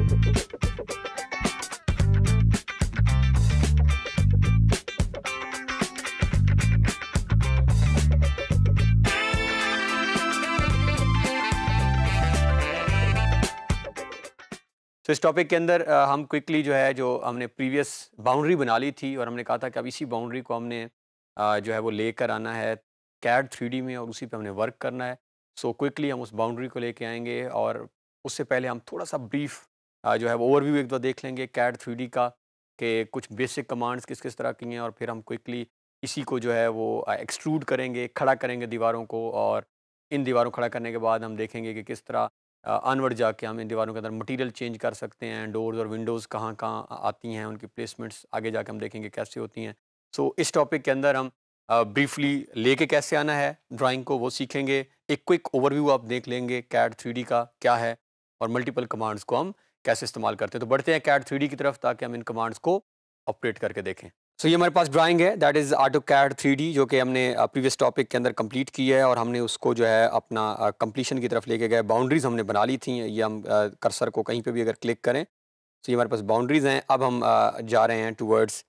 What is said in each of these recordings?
तो इस टॉपिक के अंदर हम क्विकली जो है जो हमने प्रीवियस बाउंड्री बना ली थी और हमने कहा था कि अब इसी बाउंड्री को हमने जो है वो लेकर आना है कैड थ्री में और उसी पे हमने वर्क करना है सो so, क्विकली हम उस बाउंड्री को लेके आएंगे और उससे पहले हम थोड़ा सा ब्रीफ जो है वो ओवरव्यू एक दो देख लेंगे कैट थ्री का कि कुछ बेसिक कमांड्स किस किस तरह की हैं और फिर हम क्विकली इसी को जो है वो एक्सट्रूड करेंगे खड़ा करेंगे दीवारों को और इन दीवारों खड़ा करने के बाद हम देखेंगे कि किस तरह अनवर्ड जाके हम इन दीवारों के अंदर मटेरियल चेंज कर सकते हैं डोर्स और विंडोज़ कहाँ कहाँ आती हैं उनकी प्लेसमेंट्स आगे जाके हम देखेंगे कैसे होती हैं सो so, इस टॉपिक के अंदर हम ब्रीफली लेके कैसे आना है ड्राइंग को वो सीखेंगे एक क्विक ओवरव्यू आप देख लेंगे कैट थ्री का क्या है और मल्टीपल कमांड्स को हम कैसे इस्तेमाल करते हैं तो बढ़ते हैं कैट थ्री की तरफ ताकि हम इन कमांड्स को ऑपरेट करके देखें सो so, ये हमारे पास ड्राइंग है that is AutoCAD three जो कि हमने प्रीवियस uh, टॉपिक के अंदर कंप्लीट की है और हमने उसको जो है अपना कंप्लीशन uh, की तरफ लेके गए बाउंड्रीज़ हमने बना ली थी ये हम कर्सर uh, को कहीं पे भी अगर क्लिक करें तो so, ये हमारे पास बाउंड्रीज़ हैं अब हम जा रहे हैं टूवर्ड्स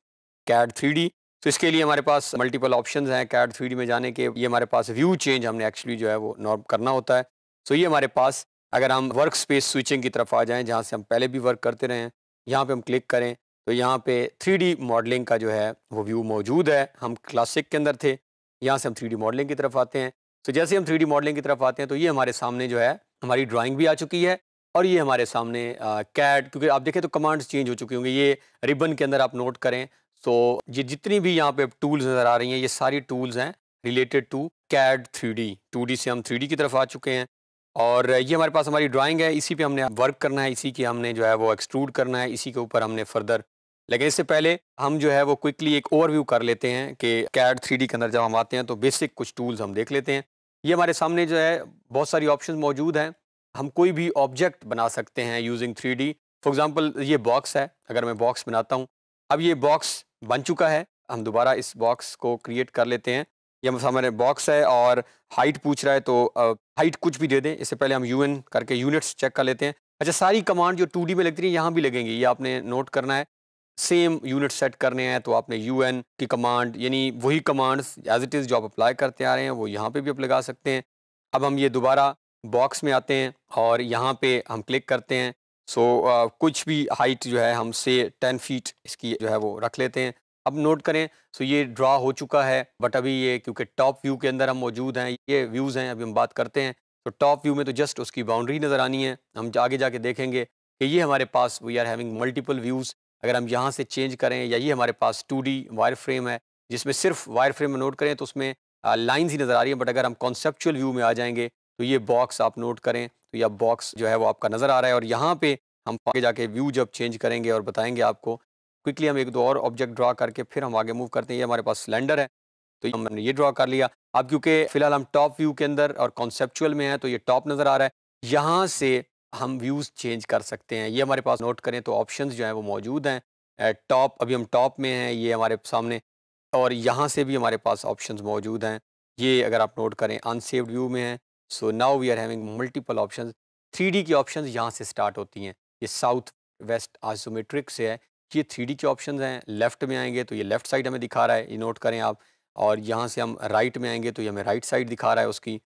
कैड थ्री तो इसके लिए हमारे पास मल्टीपल ऑप्शन हैं कैड थ्री में जाने के ये हमारे पास व्यू चेंज हमने एक्चुअली जो है वो नॉर्म करना होता है सो so, ये हमारे पास अगर हम वर्क स्पेस स्विचिंग की तरफ आ जाएं जहाँ से हम पहले भी वर्क करते रहे हैं यहाँ पे हम क्लिक करें तो यहाँ पे 3D मॉडलिंग का जो है वो व्यू मौजूद है हम क्लासिक के अंदर थे यहाँ से हम 3D मॉडलिंग की तरफ आते हैं तो जैसे हम 3D मॉडलिंग की तरफ आते हैं तो ये हमारे सामने जो है हमारी ड्राइंग भी आ चुकी है और ये हमारे सामने कैट क्योंकि आप देखें तो कमांड्स चेंज हो चुकी होंगे ये रिबन के अंदर आप नोट करें तो ये जितनी भी यहाँ पे टूल्स नज़र आ रही हैं ये सारी टूल्स हैं related to CAD three D two D से हम थ्री डी की तरफ आ चुके हैं और ये हमारे पास हमारी ड्राइंग है इसी पे हमने वर्क करना है इसी की हमने जो है वो एक्सट्रूड करना है इसी के ऊपर हमने फर्दर लेकिन इससे पहले हम जो है वो क्विकली एक ओवरव्यू कर लेते हैं कि कैड थ्री के अंदर जब हम आते हैं तो बेसिक कुछ टूल्स हम देख लेते हैं ये हमारे सामने जो है बहुत सारी ऑप्शन मौजूद हैं हम कोई भी ऑब्जेक्ट बना सकते हैं using three D for example ये बॉक्स है अगर मैं बॉक्स बनाता हूँ अब ये बॉक्स बन चुका है हम दोबारा इस बॉक्स को क्रिएट कर लेते हैं ये हमारे बॉक्स है और हाइट पूछ रहा है तो हाइट कुछ भी दे दें इससे पहले हम यूएन करके यूनिट्स चेक कर लेते हैं अच्छा सारी कमांड जो टू में लगती है यहाँ भी लगेंगी ये आपने नोट करना है सेम यूनिट सेट करने हैं तो आपने यू एन की कमांड यानी वही कमांड्स एज इट इज़ जो आप अप्लाई करते आ रहे हैं वो यहाँ पे भी आप लगा सकते हैं अब हम ये दोबारा बॉक्स में आते हैं और यहाँ पे हम क्लिक करते हैं सो so, uh, कुछ भी हाइट जो है हम से टेन फीट इसकी जो है वो रख लेते हैं अब नोट करें सो ये ड्रा हो चुका है बट अभी ये क्योंकि टॉप व्यू के अंदर हम मौजूद हैं ये व्यूज़ हैं अभी हम बात करते हैं तो टॉप व्यू में तो जस्ट उसकी बाउंड्री नज़र आनी है हम आगे जाके देखेंगे कि ये हमारे पास we are having multiple views अगर हम यहाँ से चेंज करें या ये हमारे पास टू डी वायर फ्रेम है जिसमें सिर्फ वायर फ्रेम में नोट करें तो उसमें लाइन्स ही नज़र आ रही हैं बट अगर हम कॉन्सेपचुअल व्यू में आ जाएंगे तो ये बॉक्स आप नोट करें तो यह बॉक्स जो है वो आपका नज़र आ रहा है और यहाँ पर हम आगे जाके व्यू जब चेंज करेंगे और बताएंगे आपको क्विकली हम एक दो और ऑब्जेक्ट ड्रा करके फिर हम आगे मूव करते हैं ये हमारे पास सिलेंडर है तो हमने ये ड्रा कर लिया अब क्योंकि फिलहाल हम टॉप व्यू के अंदर और कॉन्सेप्चुअल में है तो ये टॉप नज़र आ रहा है यहाँ से हम व्यूज़ चेंज कर सकते हैं ये हमारे पास नोट करें तो ऑप्शन जो हैं वो मौजूद हैं टॉप अभी हम टॉप में हैं ये हमारे सामने और यहाँ से भी हमारे पास ऑप्शन मौजूद हैं ये अगर आप नोट करें अनसेव्ड व्यू में हैं so now we are having multiple option three की ऑप्शन यहाँ से स्टार्ट होती हैं ये साउथ वेस्ट आइसोमेट्रिक से है ये थ्री के ऑप्शन हैं लेफ़्ट में आएंगे तो ये लेफ़्ट साइड हमें दिखा रहा है ये नोट करें आप और यहाँ से हम राइट में आएंगे तो ये हमें राइट साइड दिखा रहा है उसकी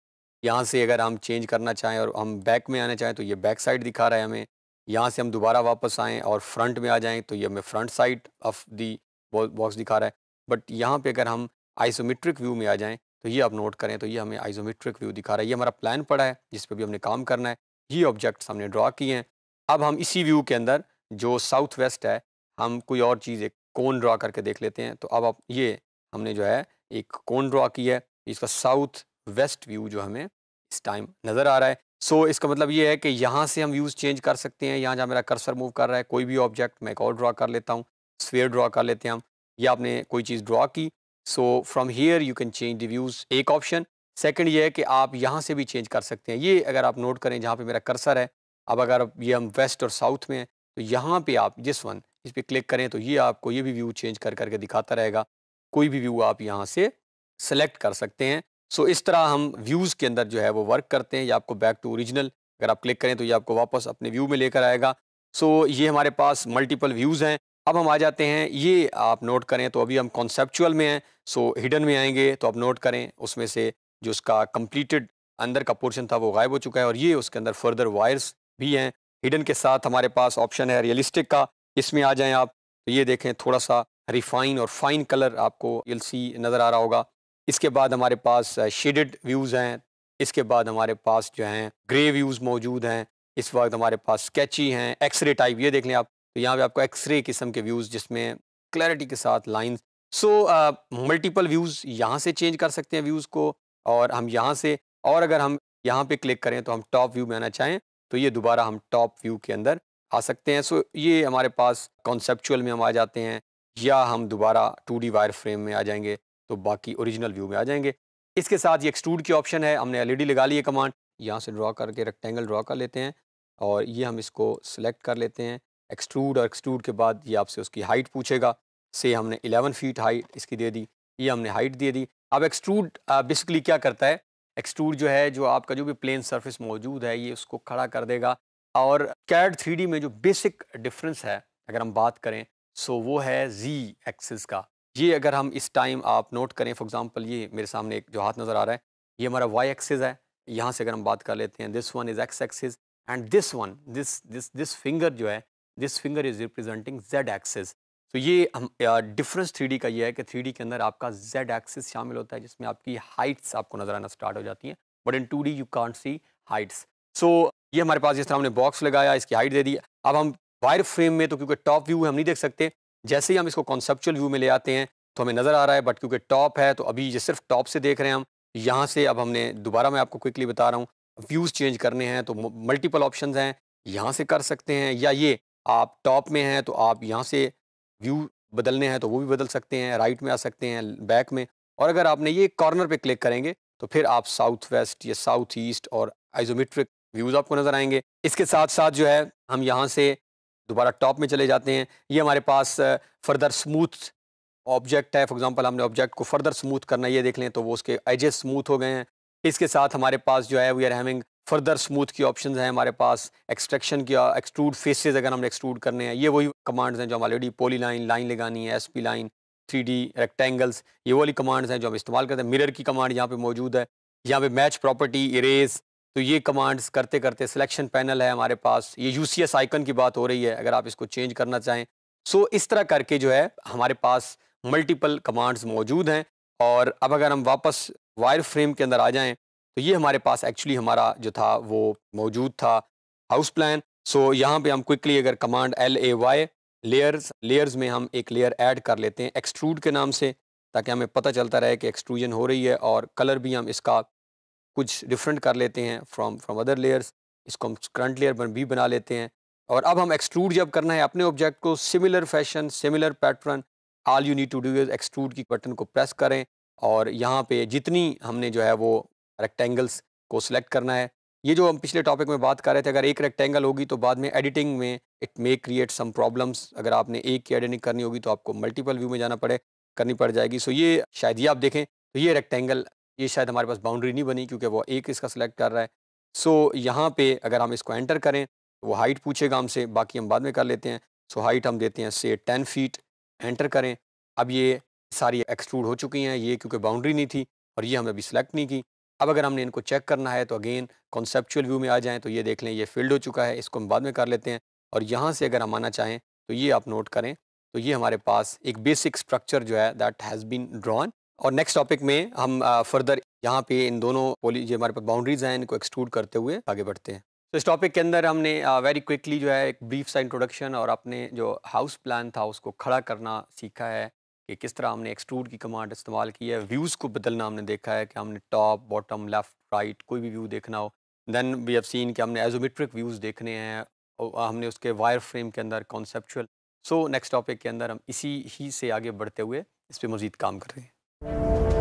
यहाँ से अगर हम चेंज करना चाहें और हम बैक में आना चाहें तो ये बैक साइड दिखा रहा है हमें यहाँ से हम दोबारा वापस आएँ और फ्रंट में आ जाएँ तो ये हमें front side of the box दिखा रहा है बट यहाँ पर अगर हम आइसोमेट्रिक व्यू में आ जाएँ तो ये आप नोट करें तो ये हमें आइसोमेट्रिक व्यू दिखा रहा है ये हमारा प्लान पड़ा है जिस पर भी हमने काम करना है ये ऑब्जेक्ट्स हमने ड्रा किए हैं अब हम इसी व्यू के अंदर जो साउथ वेस्ट है हम कोई और चीज़ एक कौन ड्रा करके देख लेते हैं तो अब आप ये हमने जो है एक कौन ड्रा की है इसका साउथ वेस्ट व्यू जो हमें इस टाइम नज़र आ रहा है सो so, इसका मतलब ये है कि यहाँ से हम व्यूज़ चेंज कर सकते हैं यहाँ जहाँ मेरा कर्सर मूव कर रहा है कोई भी ऑब्जेक्ट मैं एक और ड्रा कर लेता हूँ स्वेयर ड्रा कर लेते हैं हम या आपने कोई चीज़ ड्रा की so from here you can change the views एक ऑप्शन सेकेंड ये है कि आप यहाँ से भी चेंज कर सकते हैं ये अगर आप नोट करें जहाँ पर मेरा कर्सर है अब अगर ये हम वेस्ट और साउथ में हैं तो यहाँ पर आप जिस वन इस पर क्लिक करें तो ये आपको ये भी व्यू चेंज कर करके दिखाता रहेगा कोई भी व्यू आप यहाँ से सेलेक्ट कर सकते हैं सो इस तरह हम व्यूज़ के अंदर जो है वो वर्क करते हैं या आपको बैक टू ओरिजिनल अगर आप क्लिक करें तो ये आपको वापस अपने व्यू में लेकर आएगा सो so, ये हमारे पास मल्टीपल व्यूज़ हैं अब हम आ जाते हैं ये आप नोट करें तो अभी हम कॉन्सेप्चुअल में हैं सो so, हिडन में आएंगे तो आप नोट करें उसमें से जो उसका कंप्लीटेड अंदर का पोर्शन था वो गायब हो चुका है और ये उसके अंदर फर्दर वायर्स भी हैं हिडन के साथ हमारे पास ऑप्शन है रियलिस्टिक का इसमें आ जाएं आप तो ये देखें थोड़ा सा रिफाइन और फाइन कलर आपको एलसी नज़र आ रहा होगा इसके बाद हमारे पास शेडेड व्यूज़ हैं इसके बाद हमारे पास जो हैं ग्रे व्यूज़ मौजूद हैं इस वक्त हमारे पास स्केची हैं एक्सरे टाइप ये देख लें आप तो यहाँ पे आपको एक्सरे किस्म के व्यूज़ जिसमें क्लैरिटी के साथ लाइन सो मल्टीपल व्यूज़ यहाँ से चेंज कर सकते हैं व्यूज़ को और हम यहाँ से और अगर हम यहाँ पे क्लिक करें तो हम टॉप व्यू में आना चाहें तो ये दोबारा हम टॉप व्यू के अंदर आ सकते हैं सो ये हमारे पास कॉन्सेपचुअल में हम आ जाते हैं या हम दोबारा टू वायर फ्रेम में आ जाएंगे तो बाकी ओरिजिनल व्यू में आ जाएंगे इसके साथ ये एक्सट्रूड की ऑप्शन है हमने एलईडी e लगा ली है कमांड यहाँ से ड्रा करके रेक्टेंगल ड्रा कर लेते हैं और ये हम इसको सिलेक्ट कर लेते हैं एक्सट्रूड और एक्सट्रूड के बाद ये आपसे उसकी हाइट पूछेगा से हमने 11 फीट हाइट इसकी दे दी ये हमने हाइट दे दी अब एक्सट्रूड बेसिकली क्या करता है एक्सट्रूड जो है जो आपका जो भी प्लेन सरफेस मौजूद है ये उसको खड़ा कर देगा और कैड थ्री में जो बेसिक डिफरेंस है अगर हम बात करें सो वो है जी एक्सिस का ये अगर हम इस टाइम आप नोट करें फॉर एग्ज़ाम्पल ये मेरे सामने एक जो हाथ नज़र आ रहा है ये हमारा वाई एक्सिस है यहाँ से अगर हम बात कर लेते हैं this one is X axis and this one this this this finger जो है this finger is representing Z axis तो ये हम डिफरेंस थ्री का ये है कि थ्री के अंदर आपका जेड एक्सिस शामिल होता है जिसमें आपकी हाइट्स आपको नज़र आना स्टार्ट हो जाती हैं but in two you can't see heights so ये हमारे पास जिस तरह हमने बॉक्स लगाया इसकी हाइट दे दी अब हम वायर फ्रेम में तो क्योंकि टॉप व्यू हम नहीं देख सकते जैसे ही हम इसको कॉन्सेप्चुअल व्यू में ले आते हैं तो हमें नज़र आ रहा है बट क्योंकि टॉप है तो अभी ये सिर्फ टॉप से देख रहे हैं हम यहाँ से अब हमने दोबारा मैं आपको क्विकली बता रहा हूँ व्यूज़ चेंज करने हैं तो मल्टीपल ऑप्शन हैं यहाँ से कर सकते हैं या ये आप टॉप में हैं तो आप यहाँ से व्यू बदलने हैं तो वो भी बदल सकते हैं राइट में आ सकते हैं बैक में और अगर आपने ये कॉर्नर पे क्लिक करेंगे तो फिर आप साउथ वेस्ट या साउथ ईस्ट और आइजोमेट्रिक व्यूज़ आपको नज़र आएंगे इसके साथ साथ जो है हम यहाँ से दोबारा टॉप में चले जाते हैं ये हमारे पास फर्दर स्मूथ ऑब्जेक्ट है फॉर एग्जांपल हमने ऑब्जेक्ट को फर्दर स्मूथ करना ये देख लें तो वो उसके एजेस स्मूथ हो गए हैं इसके साथ हमारे पास जो है we are having further smooth की ऑप्शन हैं हमारे पास एक्सट्रैक्शन की एक्सट्रूड फेसेज अगर हमने एक्सट्रूड करने हैं ये वही कमांड्स हैं जो हम ऑलरेडी पोली लाइन लाइन लगानी है spline three D rectangles ये वाली कमांड्स हैं जो हम इस्तेमाल करते हैं मिरर की कमांड यहाँ पे मौजूद है यहाँ पे मैच प्रॉपर्टी इरेज तो ये कमांड्स करते करते सिलेक्शन पैनल है हमारे पास ये यू सी एस आइकन की बात हो रही है अगर आप इसको चेंज करना चाहें सो इस तरह करके जो है हमारे पास मल्टीपल कमांड्स मौजूद हैं और अब अगर हम वापस वायर फ्रेम के अंदर आ जाएं तो ये हमारे पास एक्चुअली हमारा जो था वो मौजूद था हाउस प्लान सो यहाँ पे हम क्विकली अगर command L A Y layers layers में हम एक लेयर ऐड कर लेते हैं एक्सट्रूड के नाम से ताकि हमें पता चलता रहे कि एक्सट्रूजन हो रही है और कलर भी हम इसका कुछ डिफरेंट कर लेते हैं फ्रॉम फ्रॉम अदर लेयर्स इसको हम करंट लेयर पर भी बना लेते हैं और अब हम एक्सट्रूड जब करना है अपने ऑब्जेक्ट को similar fashion similar pattern all you need to do is extrude की बटन को प्रेस करें और यहाँ पे जितनी हमने जो है वो रेक्टेंगल्स को सिलेक्ट करना है ये जो हम पिछले टॉपिक में बात कर रहे थे अगर एक रेक्टेंगल होगी तो बाद में एडिटिंग में it may create some problems अगर आपने एक की एडिटिंग करनी होगी तो आपको मल्टीपल व्यू में जाना पड़े करनी पड़ जाएगी सो ये शायद ये आप देखें तो ये रेक्टेंगल ये शायद हमारे पास बाउंड्री नहीं बनी क्योंकि वो एक इसका सिलेक्ट कर रहा है सो so, यहाँ पे अगर हम इसको एंटर करें तो वो हाइट पूछेगा हमसे बाकी हम बाद में कर लेते हैं सो so, हाइट हम देते हैं से टेन फीट एंटर करें अब ये सारी एक्सट्रूड हो चुकी हैं ये क्योंकि बाउंड्री नहीं थी और ये हमें अभी सिलेक्ट नहीं की अब अगर हमने इनको चेक करना है तो अगेन कॉन्सेप्चुअल व्यू में आ जाएँ तो ये देख लें ये फिल्ड हो चुका है इसको हम बाद में कर लेते हैं और यहाँ से अगर हम आना चाहें तो ये आप नोट करें तो ये हमारे पास एक बेसिक स्ट्रक्चर जो है दैट हैज़ बीन ड्रॉन और नेक्स्ट टॉपिक में हम फर्दर यहाँ पे इन दोनों पोली जो हमारे पास बाउंड्रीज हैं इनको एक्सक्लूड करते हुए आगे बढ़ते हैं तो इस टॉपिक के अंदर हमने वेरी क्विकली जो है एक ब्रीफ सा इंट्रोडक्शन और अपने जो हाउस प्लान था उसको खड़ा करना सीखा है कि किस तरह हमने एक्सट्रूड की कमांड इस्तेमाल की है व्यूज़ को बदलना हमने देखा है कि हमने टॉप बॉटम लेफ़्ट राइट कोई भी व्यू देखना हो देन वी हैव सीन कि हमने एजोमेट्रिक व्यूज़ देखने हैं और हमने उसके वायर फ्रेम के अंदर कॉन्सेप्चुअल सो नेक्स्ट टॉपिक के अंदर हम इसी ही से आगे बढ़ते हुए इस पर मज़ीद काम कर रहे हैं you